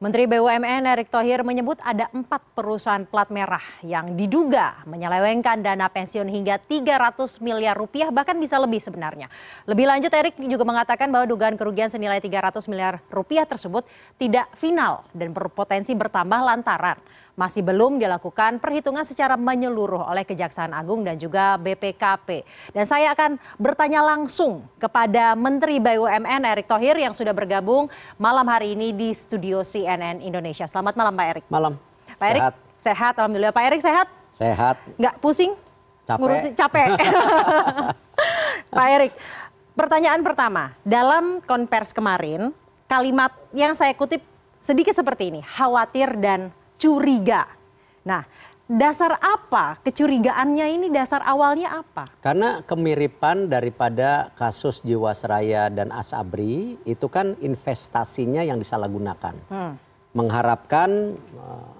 Menteri BUMN Erick Thohir menyebut ada empat perusahaan plat merah yang diduga menyelewengkan dana pensiun hingga 300 miliar rupiah bahkan bisa lebih sebenarnya. Lebih lanjut Erick juga mengatakan bahwa dugaan kerugian senilai 300 miliar rupiah tersebut tidak final dan berpotensi bertambah lantaran masih belum dilakukan perhitungan secara menyeluruh oleh Kejaksaan Agung dan juga BPKP. Dan saya akan bertanya langsung kepada Menteri BUMN Erick Thohir yang sudah bergabung malam hari ini di studio CNN Indonesia. Selamat malam Pak Erick. Malam. Pak Erick sehat. sehat alhamdulillah. Pak Erick sehat? Sehat. Enggak pusing? Capek. Ngurusi, capek. Pak Erick, pertanyaan pertama. Dalam konvers kemarin, kalimat yang saya kutip sedikit seperti ini, khawatir dan curiga. Nah, dasar apa kecurigaannya ini dasar awalnya apa? Karena kemiripan daripada kasus Jiwasraya dan Asabri itu kan investasinya yang disalahgunakan. Hmm. Mengharapkan uh,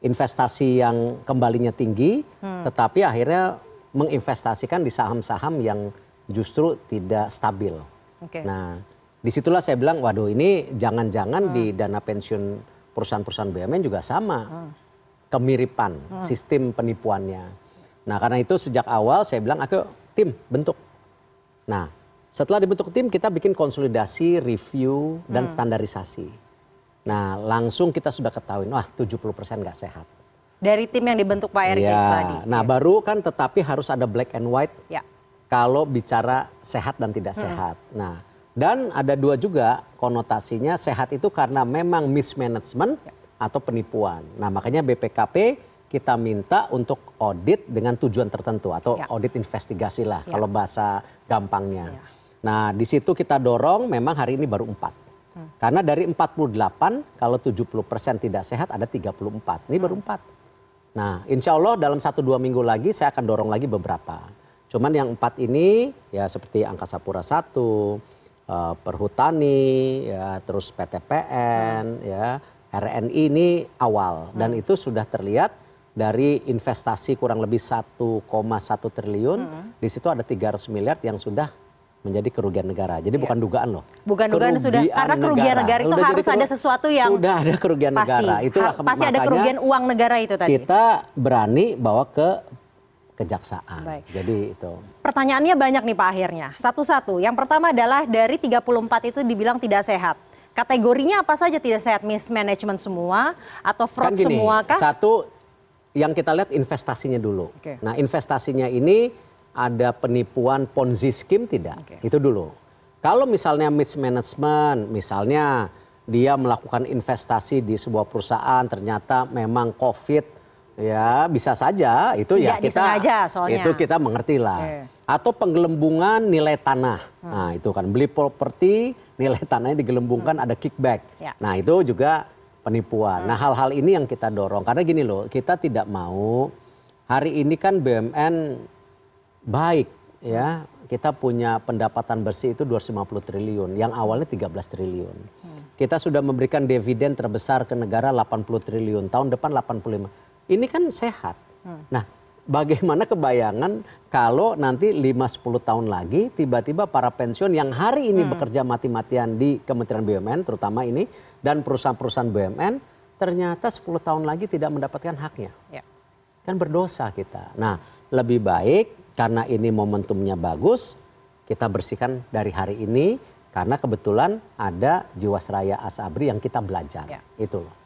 investasi yang kembalinya tinggi hmm. tetapi akhirnya menginvestasikan di saham-saham yang justru tidak stabil. Okay. Nah, disitulah saya bilang waduh ini jangan-jangan hmm. di dana pensiun perusahaan perusahaan bumn juga sama hmm. kemiripan hmm. sistem penipuannya nah karena itu sejak awal saya bilang aku tim bentuk nah setelah dibentuk tim kita bikin konsolidasi review dan hmm. standarisasi nah langsung kita sudah ketahui wah 70% nggak sehat dari tim yang dibentuk Pak Erick ya. tadi. Nah, ya. baru kan tetapi harus ada black and white. Ya. Kalau bicara sehat dan tidak hmm. sehat. Nah, dan ada dua juga konotasinya sehat itu karena memang mismanagement ya. atau penipuan. Nah makanya BPKP kita minta untuk audit dengan tujuan tertentu atau ya. audit investigasi lah ya. kalau bahasa gampangnya. Ya. Nah di situ kita dorong memang hari ini baru empat. Hmm. Karena dari 48 kalau 70% tidak sehat ada 34. Ini hmm. baru empat. Nah insya Allah dalam satu dua minggu lagi saya akan dorong lagi beberapa. Cuman yang empat ini ya seperti angkasa pura satu Eh, perhutani, ya, terus PTPN, hmm. ya, RNI ini awal hmm. dan itu sudah terlihat dari investasi kurang lebih 1,1 triliun, hmm. di situ ada 300 miliar yang sudah menjadi kerugian negara. Jadi ya. bukan dugaan loh. Bukan dugaan sudah karena kerugian negara, itu sudah harus ada sesuatu yang sudah ada kerugian pasti. negara. itu pasti ada kerugian uang negara itu tadi. Kita berani bawa ke kejaksaan. Baik. Jadi itu pertanyaannya banyak nih Pak akhirnya. Satu-satu. Yang pertama adalah dari 34 itu dibilang tidak sehat. Kategorinya apa saja tidak sehat? Mismanagement semua atau fraud kan gini, semua kah? Satu yang kita lihat investasinya dulu. Okay. Nah, investasinya ini ada penipuan ponzi scheme tidak? Okay. Itu dulu. Kalau misalnya mismanagement, misalnya dia melakukan investasi di sebuah perusahaan ternyata memang Covid Ya bisa saja itu Tidak ya kita disengaja, soalnya. itu kita mengerti lah. Yeah. Atau penggelembungan nilai tanah. Hmm. Nah itu kan beli properti nilai tanahnya digelembungkan hmm. ada kickback. Yeah. Nah itu juga penipuan. Hmm. Nah hal-hal ini yang kita dorong karena gini loh kita tidak mau hari ini kan BMN baik ya hmm. kita punya pendapatan bersih itu 250 triliun yang awalnya 13 triliun. Hmm. Kita sudah memberikan dividen terbesar ke negara 80 triliun tahun depan 85 ini kan sehat. Hmm. Nah, bagaimana kebayangan kalau nanti 5-10 tahun lagi tiba-tiba para pensiun yang hari ini hmm. bekerja mati-matian di Kementerian BUMN terutama ini dan perusahaan-perusahaan BUMN ternyata 10 tahun lagi tidak mendapatkan haknya. Ya. Kan berdosa kita. Nah, lebih baik karena ini momentumnya bagus kita bersihkan dari hari ini karena kebetulan ada Jiwasraya Asabri yang kita belajar. Ya. Itu loh.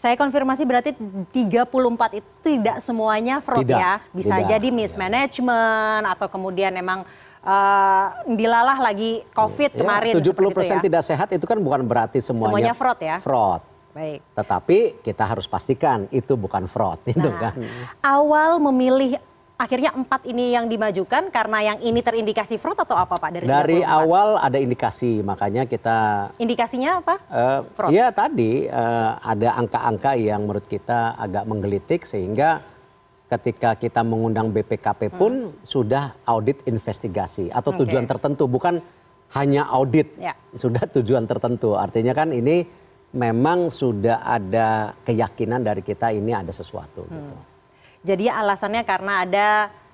Saya konfirmasi berarti 34 itu tidak semuanya fraud tidak, ya. Bisa tidak, jadi iya. mismanagement ya. atau kemudian memang uh, dilalah lagi Covid iya, iya. ya, kemarin. 70 persen ya. tidak sehat itu kan bukan berarti semuanya, semuanya fraud ya. Fraud. Baik. Tetapi kita harus pastikan itu bukan fraud, gitu nah, itu kan. Awal memilih akhirnya empat ini yang dimajukan karena yang ini terindikasi fraud atau apa Pak? Dari, dari awal ada indikasi, makanya kita... Indikasinya apa? Uh, fraud? Ya tadi uh, ada angka-angka yang menurut kita agak menggelitik sehingga ketika kita mengundang BPKP hmm. pun hmm. sudah audit investigasi atau okay. tujuan tertentu, bukan hanya audit, ya. sudah tujuan tertentu. Artinya kan ini memang sudah ada keyakinan dari kita ini ada sesuatu hmm. gitu jadi alasannya karena ada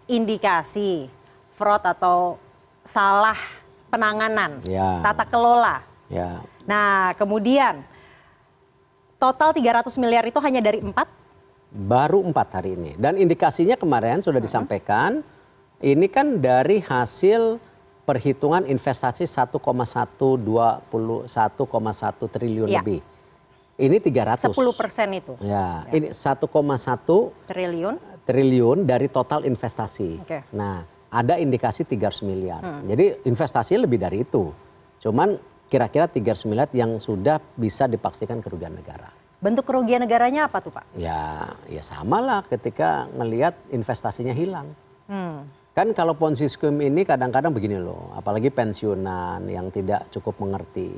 indikasi fraud atau salah penanganan ya. tata kelola. Ya. Nah, kemudian total 300 miliar itu hanya dari empat? Baru empat hari ini. Dan indikasinya kemarin sudah hmm. disampaikan, ini kan dari hasil perhitungan investasi 1,121,1 triliun ya. lebih ini 300. 10 persen itu. Ya, ya. ini 1,1 triliun triliun dari total investasi. Okay. Nah, ada indikasi 300 miliar. Hmm. Jadi investasinya lebih dari itu. Cuman kira-kira 300 miliar yang sudah bisa dipastikan kerugian negara. Bentuk kerugian negaranya apa tuh Pak? Ya, ya sama lah ketika melihat investasinya hilang. Hmm. Kan kalau ponzi scheme ini kadang-kadang begini loh, apalagi pensiunan yang tidak cukup mengerti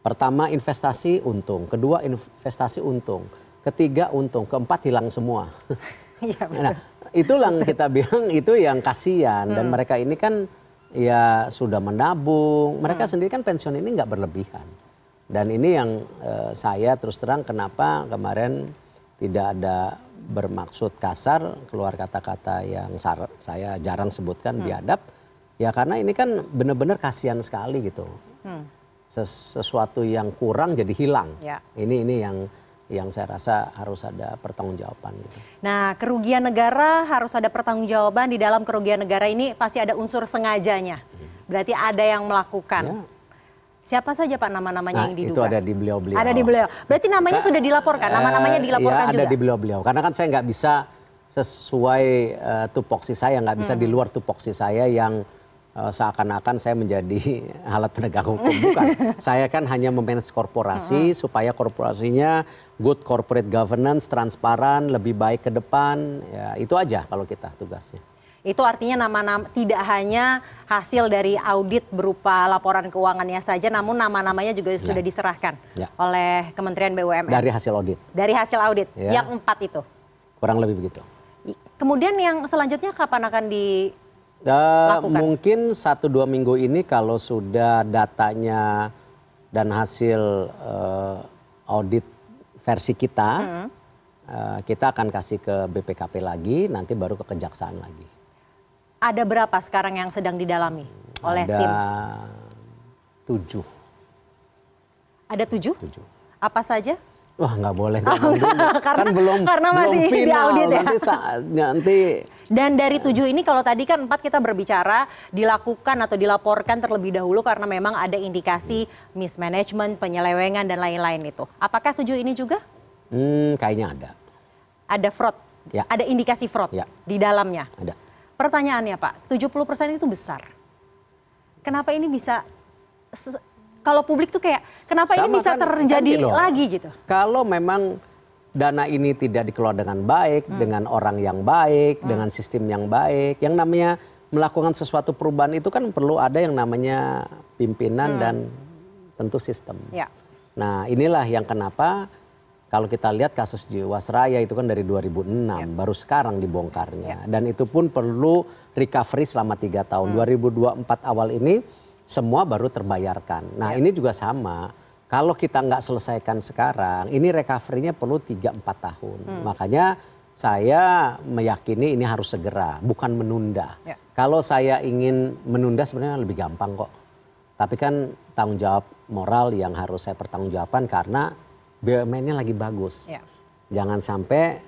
Pertama investasi untung, kedua investasi untung, ketiga untung, keempat hilang semua. Iya, nah, itulah yang kita bilang itu yang kasihan hmm. dan mereka ini kan ya sudah menabung, mereka hmm. sendiri kan pensiun ini nggak berlebihan. Dan ini yang eh, saya terus terang kenapa kemarin tidak ada bermaksud kasar keluar kata-kata yang saya jarang sebutkan hmm. biadab ya karena ini kan benar-benar kasihan sekali gitu. Hmm sesuatu yang kurang jadi hilang. Ya. Ini ini yang yang saya rasa harus ada pertanggungjawaban gitu. Nah, kerugian negara harus ada pertanggungjawaban di dalam kerugian negara ini pasti ada unsur sengajanya. Hmm. Berarti ada yang melakukan. Ya. Siapa saja Pak nama-namanya nah, yang diduga? Itu ada di beliau-beliau. Ada di beliau. Berarti namanya sudah dilaporkan, nama-namanya eh, dilaporkan ya, ada juga. ada di beliau-beliau. Karena kan saya nggak bisa sesuai uh, tupoksi saya, nggak bisa hmm. di luar tupoksi saya yang Eh, seakan-akan saya menjadi alat penegak hukum bukan saya kan hanya memanage korporasi supaya korporasinya good corporate governance transparan lebih baik ke depan ya, itu aja kalau kita tugasnya itu artinya nama-nama tidak hanya hasil dari audit berupa laporan keuangannya saja, namun nama-namanya juga ya. sudah diserahkan ya. oleh Kementerian BUMN. Dari hasil audit. Dari hasil audit. Ya. Yang empat itu. Kurang lebih begitu. Kemudian yang selanjutnya kapan akan di Uh, Mungkin satu dua minggu ini kalau sudah datanya dan hasil uh, audit versi kita, hmm. uh, kita akan kasih ke BPKP lagi, nanti baru ke kejaksaan lagi. Ada berapa sekarang yang sedang didalami oleh Ada tim? Ada tujuh. Ada tujuh? Tujuh. Apa saja? Wah nggak boleh oh, karena, kan belum karena masih belum final. di audit ya. Nanti saat, nanti dan dari tujuh ini kalau tadi kan empat kita berbicara dilakukan atau dilaporkan terlebih dahulu karena memang ada indikasi mismanagement, penyelewengan dan lain-lain itu. Apakah tujuh ini juga? Hmm, kayaknya ada. Ada fraud. Ya. Ada indikasi fraud ya. di dalamnya. Ada. Pertanyaannya Pak, 70% itu besar. Kenapa ini bisa kalau publik tuh kayak kenapa Sama ini bisa kan, kan terjadi kan lagi gitu? Kalau memang dana ini tidak dikelola dengan baik, hmm. dengan orang yang baik, hmm. dengan sistem yang baik, yang namanya melakukan sesuatu perubahan itu kan perlu ada yang namanya pimpinan hmm. dan tentu sistem. Ya. Nah, inilah yang kenapa kalau kita lihat kasus Jiwasraya itu kan dari 2006, ya. baru sekarang dibongkarnya. Ya. Dan itu pun perlu recovery selama tiga tahun. Hmm. 2024 awal ini semua baru terbayarkan. Nah ya. ini juga sama, kalau kita nggak selesaikan sekarang, ini recovery-nya perlu 3-4 tahun. Hmm. Makanya saya meyakini ini harus segera, bukan menunda. Ya. Kalau saya ingin menunda sebenarnya lebih gampang kok. Tapi kan tanggung jawab moral yang harus saya pertanggungjawabkan karena BUMN-nya lagi bagus. Ya. Jangan sampai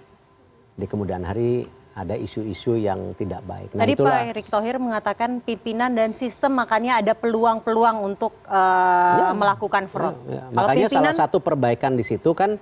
di kemudian hari ada isu-isu yang tidak baik. Nah, Tadi itulah, Pak Erick Thohir mengatakan pimpinan dan sistem makanya ada peluang-peluang untuk uh, ya, melakukan fraud. Ya, ya. makanya pimpinan, salah satu perbaikan di situ kan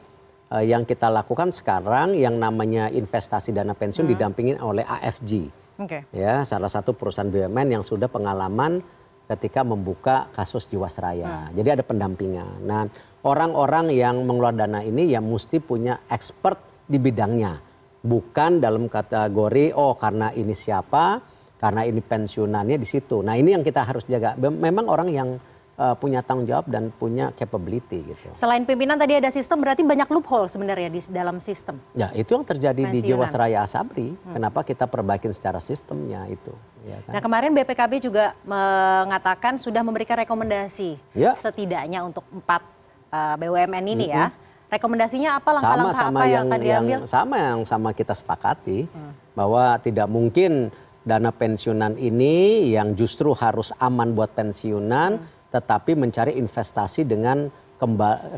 uh, yang kita lakukan sekarang yang namanya investasi dana pensiun hmm. didampingin oleh AFG. Okay. Ya, salah satu perusahaan BUMN yang sudah pengalaman ketika membuka kasus Jiwasraya. Hmm. Jadi ada pendampingan. Nah, orang-orang yang mengeluarkan dana ini ya mesti punya expert di bidangnya bukan dalam kategori oh karena ini siapa, karena ini pensiunannya di situ. Nah ini yang kita harus jaga. Memang orang yang uh, punya tanggung jawab dan punya capability gitu. Selain pimpinan tadi ada sistem, berarti banyak loophole sebenarnya di dalam sistem. Ya itu yang terjadi Pensiunan. di Jiwasraya Asabri. Hmm. Kenapa kita perbaikin secara sistemnya itu? Ya kan? Nah kemarin BPKB juga mengatakan sudah memberikan rekomendasi ya. setidaknya untuk empat uh, eh, BUMN ini mm -hmm. ya Rekomendasinya apa langkah-langkah sama, sama apa yang, yang akan sama yang sama kita sepakati hmm. bahwa tidak mungkin dana pensiunan ini yang justru harus aman buat pensiunan hmm. tetapi mencari investasi dengan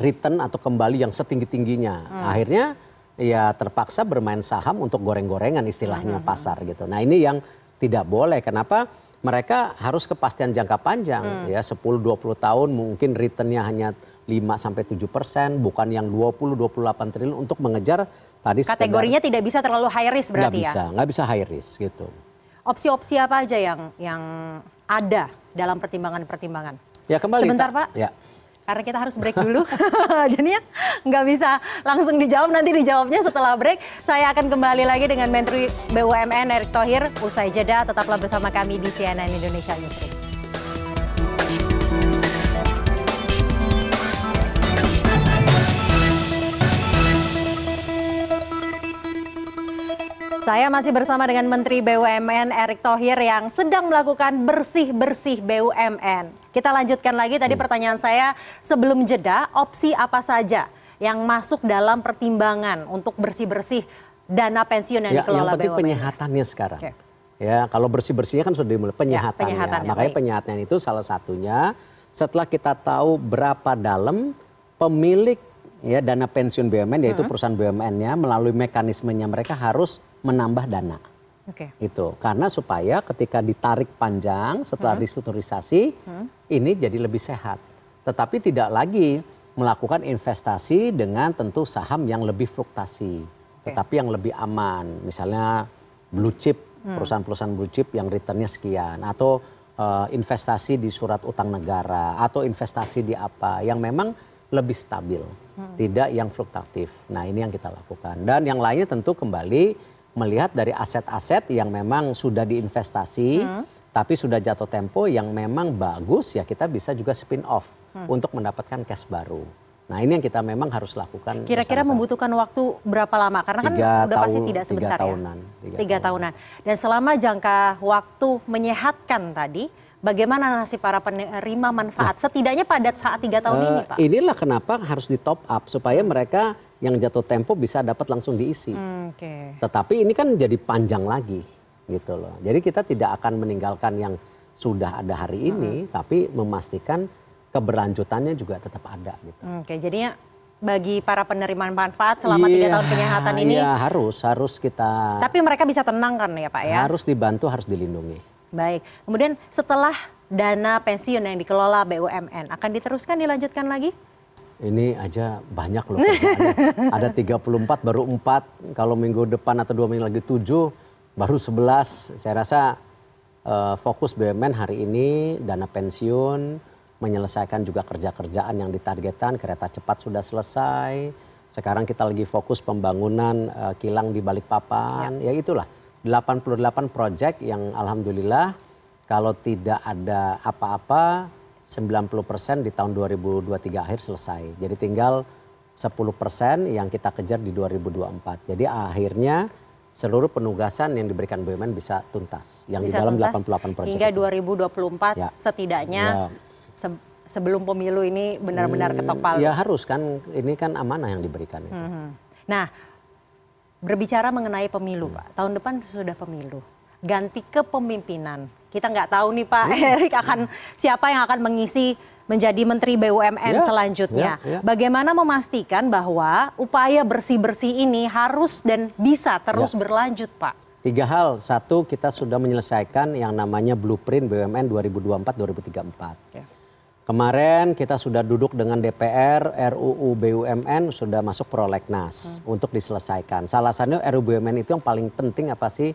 return atau kembali yang setinggi-tingginya. Hmm. Akhirnya ya terpaksa bermain saham untuk goreng-gorengan istilahnya hmm. pasar gitu. Nah, ini yang tidak boleh. Kenapa? Mereka harus kepastian jangka panjang hmm. ya 10 20 tahun mungkin returnnya hanya 5 sampai 7 persen, bukan yang 20-28 triliun untuk mengejar tadi Kategorinya tidak bisa terlalu high risk berarti nggak ya? bisa, nggak bisa high risk gitu. Opsi-opsi apa aja yang yang ada dalam pertimbangan-pertimbangan? Ya kembali. Sebentar Pak. Ya karena kita harus break dulu. jadi ya nggak bisa langsung dijawab, nanti dijawabnya setelah break. Saya akan kembali lagi dengan Menteri BUMN Erick Thohir. Usai jeda, tetaplah bersama kami di CNN Indonesia Newsroom. Saya masih bersama dengan Menteri BUMN Erick Thohir yang sedang melakukan bersih-bersih BUMN. Kita lanjutkan lagi tadi hmm. pertanyaan saya sebelum jeda, opsi apa saja yang masuk dalam pertimbangan untuk bersih-bersih dana pensiun yang ya, dikelola yang penting BUMN? penyehatannya sekarang. Okay. Ya, kalau bersih-bersihnya kan sudah dimulai ya, penyehatannya. Ya, penyehatannya. Makanya baik. penyehatannya itu salah satunya setelah kita tahu berapa dalam pemilik ya dana pensiun BUMN yaitu hmm. perusahaan BUMN-nya melalui mekanismenya mereka harus menambah dana. Okay. Itu karena supaya ketika ditarik panjang setelah hmm. restrukturisasi hmm. ini jadi lebih sehat. Tetapi tidak lagi melakukan investasi dengan tentu saham yang lebih fluktasi, okay. tetapi yang lebih aman. Misalnya blue chip, hmm. perusahaan-perusahaan blue chip yang returnnya sekian atau uh, investasi di surat utang negara atau investasi di apa yang memang lebih stabil, hmm. tidak yang fluktuatif. Nah, ini yang kita lakukan. Dan yang lainnya tentu kembali melihat dari aset-aset yang memang sudah diinvestasi, hmm. tapi sudah jatuh tempo yang memang bagus ya kita bisa juga spin off hmm. untuk mendapatkan cash baru. Nah ini yang kita memang harus lakukan. Kira-kira membutuhkan waktu berapa lama? Karena kan tiga kan udah tahun, pasti tidak sebentar tiga ya. tahunan, ya. Tiga, tiga tahunan. tahunan. Dan selama jangka waktu menyehatkan tadi, bagaimana nasib para penerima manfaat nah, setidaknya pada saat tiga tahun uh, ini, eh, Pak? Inilah kenapa harus di top up supaya mereka yang jatuh tempo bisa dapat langsung diisi. Hmm, okay. Tetapi ini kan jadi panjang lagi gitu loh. Jadi kita tidak akan meninggalkan yang sudah ada hari hmm. ini, hmm. tapi memastikan keberlanjutannya juga tetap ada gitu. Hmm, oke, okay, jadinya bagi para penerima manfaat selama iya, tiga yeah, tahun penyehatan ini. Iya, harus harus kita. Tapi mereka bisa tenang kan ya Pak ya? Harus dibantu, harus dilindungi. Baik, kemudian setelah dana pensiun yang dikelola BUMN akan diteruskan dilanjutkan lagi? ini aja banyak loh ada, ada 34 baru 4 kalau minggu depan atau dua minggu lagi 7 baru 11 saya rasa uh, fokus BUMN hari ini dana pensiun menyelesaikan juga kerja-kerjaan yang ditargetkan kereta cepat sudah selesai sekarang kita lagi fokus pembangunan uh, kilang di Balikpapan ya. ya itulah 88 proyek yang alhamdulillah kalau tidak ada apa-apa 90% di tahun 2023 akhir selesai. Jadi tinggal 10% yang kita kejar di 2024. Jadi akhirnya seluruh penugasan yang diberikan BUMN bisa tuntas. Yang bisa di dalam 88 proyek. Hingga 2024 ya. setidaknya ya. Se sebelum pemilu ini benar-benar hmm, ketok palu. Ya harus kan, ini kan amanah yang diberikan itu. Hmm. Nah, berbicara mengenai pemilu hmm. Pak, tahun depan sudah pemilu. Ganti kepemimpinan kita nggak tahu nih Pak hmm. Erik akan siapa yang akan mengisi menjadi Menteri BUMN yeah, selanjutnya. Yeah, yeah. Bagaimana memastikan bahwa upaya bersih-bersih ini harus dan bisa terus yeah. berlanjut, Pak? Tiga hal. Satu, kita sudah menyelesaikan yang namanya blueprint BUMN 2024-2034. Yeah. Kemarin kita sudah duduk dengan DPR, RUU BUMN sudah masuk prolegnas hmm. untuk diselesaikan. Salah satunya RUU BUMN itu yang paling penting apa sih?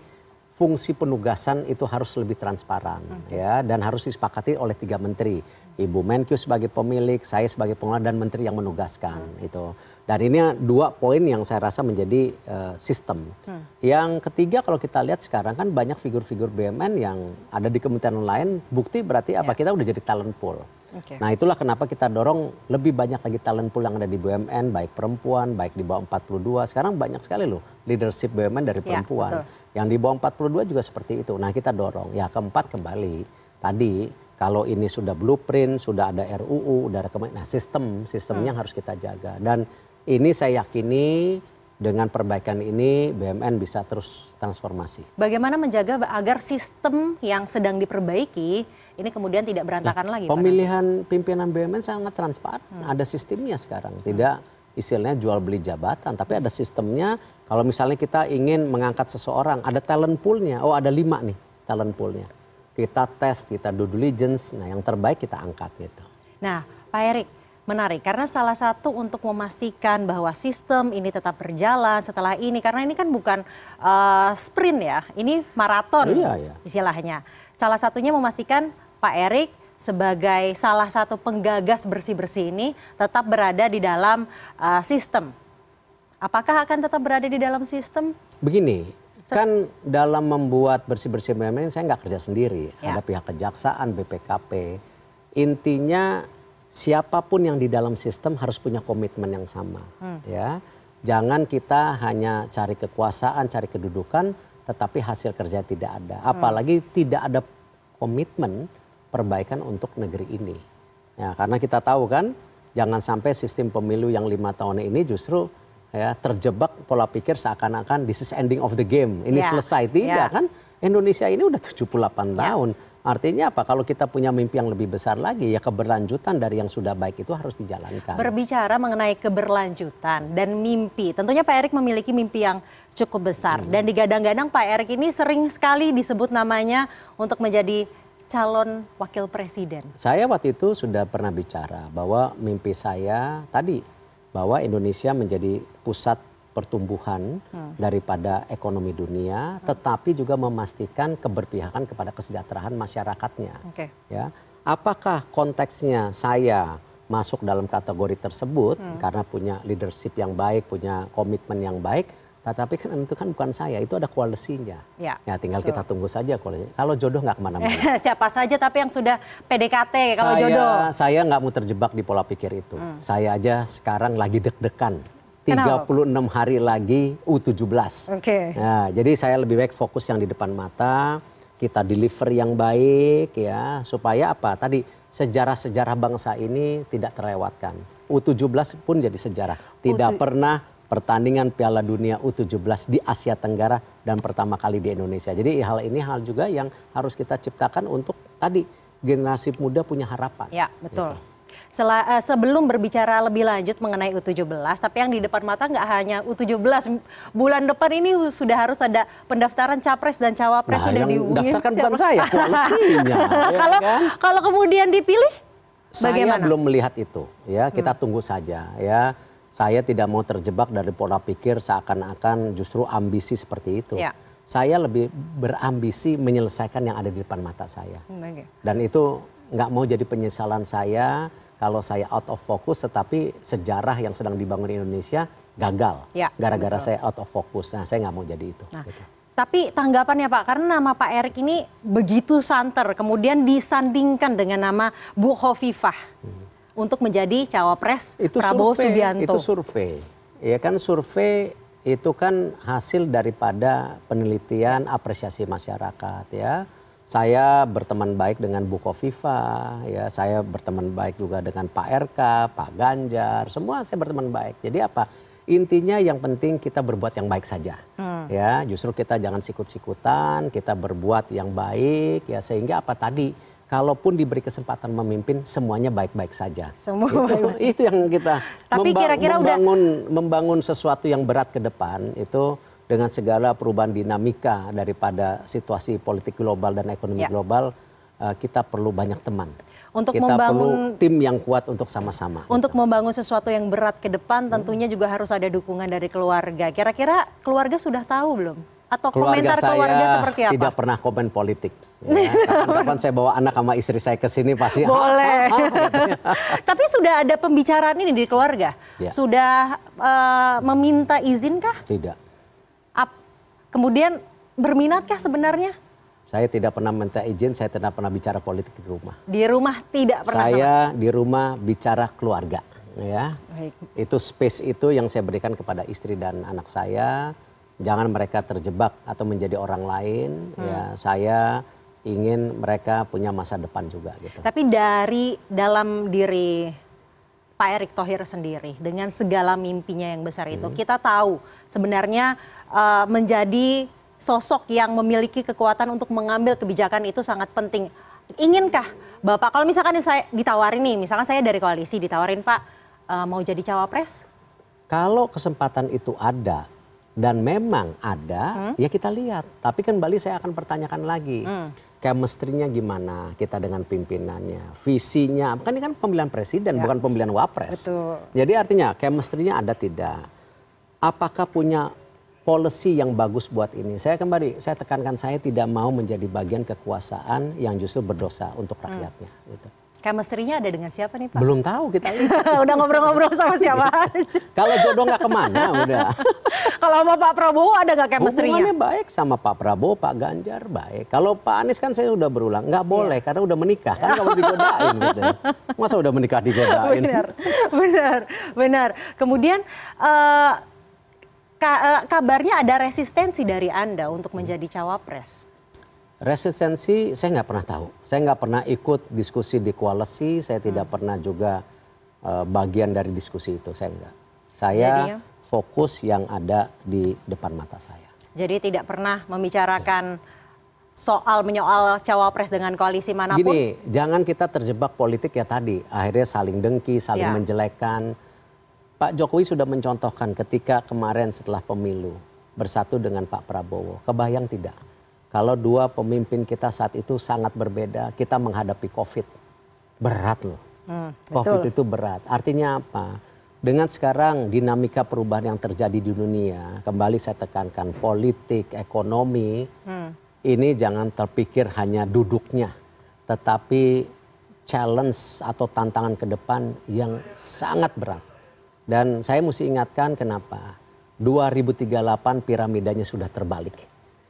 fungsi penugasan itu harus lebih transparan okay. ya dan harus disepakati oleh tiga menteri Ibu Menkyu sebagai pemilik, saya sebagai pengelola dan menteri yang menugaskan hmm. itu. Dan ini dua poin yang saya rasa menjadi uh, sistem. Hmm. Yang ketiga kalau kita lihat sekarang kan banyak figur-figur BUMN yang ada di kementerian lain, bukti berarti yeah. apa ya. kita udah jadi talent pool. Okay. Nah itulah kenapa kita dorong lebih banyak lagi talent pool yang ada di BUMN, baik perempuan, baik di bawah 42. Sekarang banyak sekali loh leadership BUMN dari ya, perempuan. ya, yang di bawah 42 juga seperti itu. Nah kita dorong. Ya keempat kembali tadi kalau ini sudah blueprint, sudah ada RUU, sudah ada nah sistem sistemnya hmm. harus kita jaga. Dan ini saya yakini dengan perbaikan ini BMN bisa terus transformasi. Bagaimana menjaga agar sistem yang sedang diperbaiki ini kemudian tidak nah, berantakan nah, lagi? Pemilihan Pak pimpinan BMN sangat transparan, hmm. ada sistemnya sekarang, hmm. tidak istilahnya jual beli jabatan, tapi ada sistemnya kalau misalnya kita ingin mengangkat seseorang, ada talent poolnya. Oh ada lima nih talent poolnya. Kita tes, kita do diligence. Nah yang terbaik kita angkat gitu. Nah Pak Erik, menarik karena salah satu untuk memastikan bahwa sistem ini tetap berjalan setelah ini karena ini kan bukan uh, sprint ya, ini maraton iya, iya. istilahnya. Salah satunya memastikan Pak Erik sebagai salah satu penggagas bersih-bersih ini tetap berada di dalam uh, sistem Apakah akan tetap berada di dalam sistem? Begini, kan dalam membuat bersih-bersih BUMN saya nggak kerja sendiri. Ya. Ada pihak kejaksaan, BPKP. Intinya siapapun yang di dalam sistem harus punya komitmen yang sama. Hmm. Ya, Jangan kita hanya cari kekuasaan, cari kedudukan, tetapi hasil kerja tidak ada. Hmm. Apalagi hmm. tidak ada komitmen perbaikan untuk negeri ini. Ya, karena kita tahu kan, jangan sampai sistem pemilu yang lima tahun ini justru ya terjebak pola pikir seakan-akan this is ending of the game. Ini yeah. selesai tidak yeah. kan? Indonesia ini udah 78 yeah. tahun. Artinya apa? Kalau kita punya mimpi yang lebih besar lagi, ya keberlanjutan dari yang sudah baik itu harus dijalankan. Berbicara mengenai keberlanjutan dan mimpi, tentunya Pak Erik memiliki mimpi yang cukup besar. Hmm. Dan digadang-gadang Pak Erik ini sering sekali disebut namanya untuk menjadi calon wakil presiden. Saya waktu itu sudah pernah bicara bahwa mimpi saya tadi bahwa Indonesia menjadi pusat pertumbuhan hmm. daripada ekonomi dunia, hmm. tetapi juga memastikan keberpihakan kepada kesejahteraan masyarakatnya. Okay. Ya, apakah konteksnya saya masuk dalam kategori tersebut hmm. karena punya leadership yang baik, punya komitmen yang baik? Nah, tapi kan itu kan bukan saya, itu ada koalisinya. Ya, ya tinggal betul. kita tunggu saja koalisinya. Kalau jodoh nggak kemana-mana. Siapa saja tapi yang sudah PDKT kalau saya, jodoh. Saya nggak mau terjebak di pola pikir itu. Hmm. Saya aja sekarang lagi deg-degan. 36 Kenapa? hari lagi U17. Oke. Okay. Nah, jadi saya lebih baik fokus yang di depan mata, kita deliver yang baik ya, supaya apa? Tadi sejarah-sejarah bangsa ini tidak terlewatkan. U17 pun jadi sejarah. Tidak U... pernah pertandingan Piala Dunia U17 di Asia Tenggara dan pertama kali di Indonesia. Jadi hal ini hal juga yang harus kita ciptakan untuk tadi generasi muda punya harapan. Ya, betul. Gitu. Sela, uh, sebelum berbicara lebih lanjut mengenai U17, tapi yang di depan mata nggak hanya U17, bulan depan ini sudah harus ada pendaftaran capres dan cawapres nah, sudah diumumkan. Daftarkan bukan saya, koalisinya. ya, kan? kalau kan? kalau kemudian dipilih, saya bagaimana? belum melihat itu, ya kita hmm. tunggu saja, ya saya tidak mau terjebak dari pola pikir seakan-akan justru ambisi seperti itu. Ya. Saya lebih berambisi menyelesaikan yang ada di depan mata saya. Okay. Dan itu nggak mau jadi penyesalan saya kalau saya out of focus, tetapi sejarah yang sedang dibangun di Indonesia gagal ya, gara-gara ya, saya out of focus. Nah, saya nggak mau jadi itu. Nah, gitu. Tapi tanggapannya Pak, karena nama Pak Erik ini begitu santer, kemudian disandingkan dengan nama Bu Hovifah. Hmm untuk menjadi cawapres itu Prabowo survei, Subianto. Itu survei. Ya kan survei itu kan hasil daripada penelitian apresiasi masyarakat ya. Saya berteman baik dengan Bu Kofifa, ya saya berteman baik juga dengan Pak RK, Pak Ganjar, semua saya berteman baik. Jadi apa? Intinya yang penting kita berbuat yang baik saja. Hmm. Ya, justru kita jangan sikut-sikutan, kita berbuat yang baik ya sehingga apa tadi kalaupun diberi kesempatan memimpin semuanya baik-baik saja. Semua itu, itu yang kita Tapi memba kira -kira membangun udah... membangun sesuatu yang berat ke depan itu dengan segala perubahan dinamika daripada situasi politik global dan ekonomi ya. global eh, kita perlu banyak teman. Untuk kita membangun perlu tim yang kuat untuk sama-sama. Untuk gitu. membangun sesuatu yang berat ke depan tentunya hmm. juga harus ada dukungan dari keluarga. Kira-kira keluarga sudah tahu belum? atau keluarga komentar saya keluarga seperti apa? Tidak pernah komen politik. Ya, kapan-kapan saya bawa anak sama istri saya ke sini pasti boleh. Ah, ah, Tapi sudah ada pembicaraan ini di keluarga. Ya. Sudah uh, meminta kah? Tidak. Ap, Kemudian berminatkah sebenarnya? Saya tidak pernah minta izin, saya tidak pernah bicara politik di rumah. Di rumah tidak pernah. Saya sama. di rumah bicara keluarga, ya. Baik. Itu space itu yang saya berikan kepada istri dan anak saya jangan mereka terjebak atau menjadi orang lain ya hmm. saya ingin mereka punya masa depan juga gitu. Tapi dari dalam diri Pak Erick Thohir sendiri dengan segala mimpinya yang besar itu hmm. kita tahu sebenarnya uh, menjadi sosok yang memiliki kekuatan untuk mengambil kebijakan itu sangat penting. Inginkah Bapak kalau misalkan saya ditawarin nih, misalkan saya dari koalisi ditawarin Pak uh, mau jadi cawapres? Kalau kesempatan itu ada, dan memang ada, hmm? ya kita lihat. Tapi kan Bali saya akan pertanyakan lagi. Hmm. chemistry gimana kita dengan pimpinannya, visinya, kan ini kan pemilihan presiden ya. bukan pemilihan wapres. Betul. Jadi artinya chemistry-nya ada tidak? Apakah punya policy yang bagus buat ini? Saya kembali, saya tekankan saya tidak mau menjadi bagian kekuasaan yang justru berdosa untuk rakyatnya. Hmm. Gitu. Kemestrinya ada dengan siapa nih Pak? Belum tahu kita. udah ngobrol-ngobrol sama iya. siapa Kalau jodoh nggak kemana udah. Kalau sama Pak Prabowo ada nggak kemestrinya? Hubungannya baik sama Pak Prabowo, Pak Ganjar baik. Kalau Pak Anies kan saya udah berulang, nggak iya. boleh karena udah menikah. Kan kalau digodain gitu. Masa udah menikah digodain? Benar, benar, benar. Kemudian uh, kabarnya ada resistensi dari Anda untuk menjadi cawapres. Resistensi saya nggak pernah tahu. Saya nggak pernah ikut diskusi di koalisi. Saya tidak hmm. pernah juga uh, bagian dari diskusi itu. Saya nggak. Saya Jadinya? fokus yang ada di depan mata saya. Jadi tidak pernah membicarakan ya. soal menyoal cawapres dengan koalisi manapun. Gini, jangan kita terjebak politik ya tadi. Akhirnya saling dengki, saling ya. menjelekkan. Pak Jokowi sudah mencontohkan ketika kemarin setelah pemilu bersatu dengan Pak Prabowo. Kebayang tidak? kalau dua pemimpin kita saat itu sangat berbeda, kita menghadapi COVID. Berat loh. Hmm, COVID itu berat. Artinya apa? Dengan sekarang dinamika perubahan yang terjadi di dunia, kembali saya tekankan politik, ekonomi, hmm. ini jangan terpikir hanya duduknya, tetapi challenge atau tantangan ke depan yang sangat berat. Dan saya mesti ingatkan kenapa 2038 piramidanya sudah terbalik.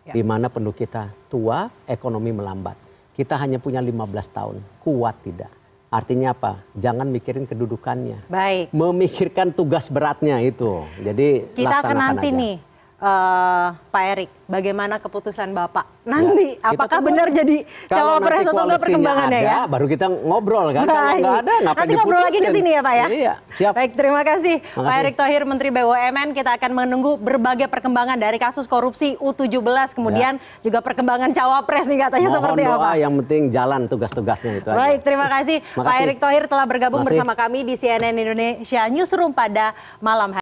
Ya. di mana penduduk kita tua, ekonomi melambat. Kita hanya punya 15 tahun, kuat tidak? Artinya apa? Jangan mikirin kedudukannya. Baik. Memikirkan tugas beratnya itu. Jadi kita akan nanti aja. nih uh, Pak Erik, bagaimana keputusan Bapak nanti? Ya, apakah benar jadi cawapres atau enggak perkembangannya ada, ya? Baru kita ngobrol kan. Kalau ada ngapain Nanti ngobrol lagi ke sini ya Pak ya? Iya, siap. Baik, terima kasih Makasih. Pak Erik Thohir Menteri BUMN. Kita akan menunggu berbagai perkembangan dari kasus korupsi U17 kemudian ya. juga perkembangan cawapres nih katanya Mohon seperti doa, apa? yang penting jalan tugas-tugasnya itu aja. Baik, terima kasih Makasih. Pak Erik Thohir telah bergabung Makasih. bersama kami di CNN Indonesia Newsroom pada malam hari